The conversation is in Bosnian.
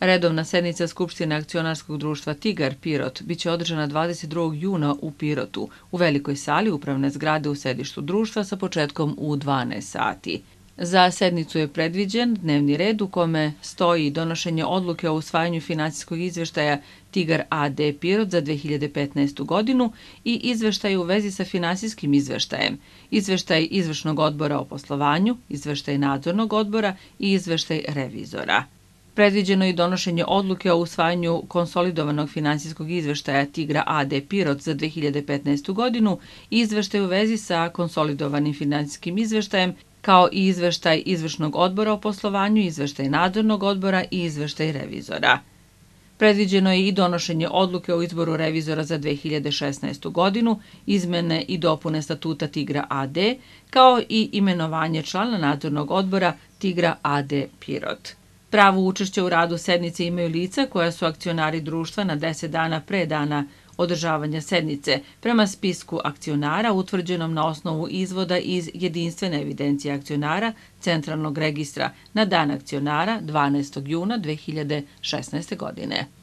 Redovna sednica Skupštine akcionarskog društva Tigar Pirot bit će održana 22. juna u Pirotu u velikoj sali upravne zgrade u sedištu društva sa početkom u 12 sati. Za sednicu je predviđen dnevni red u kome stoji donošenje odluke o usvajanju financijskog izveštaja Tigar AD Pirot za 2015. godinu i izveštaj u vezi sa finansijskim izveštajem, izveštaj izvršnog odbora o poslovanju, izveštaj nadzornog odbora i izveštaj revizora predviđeno je donošenje odluke o usvajanju konsolidovanog finansijskog izveštaja Tigra AD Pirot za 2015. godinu, izveštaj u vezi sa konsolidovanim finansijskim izveštajem, kao i izveštaj izvršnog odbora o poslovanju, izveštaj nadzornog odbora i izveštaj revizora. Predviđeno je i donošenje odluke o izboru revizora za 2016. godinu, izmene i dopune statuta Tigra AD, kao i imenovanje člana nadzornog odbora Tigra AD Pirot. Pravo učešće u radu sednice imaju lica koja su akcionari društva na 10 dana pre dana održavanja sednice prema spisku akcionara utvrđenom na osnovu izvoda iz jedinstvene evidencije akcionara Centralnog registra na dan akcionara 12. juna 2016. godine.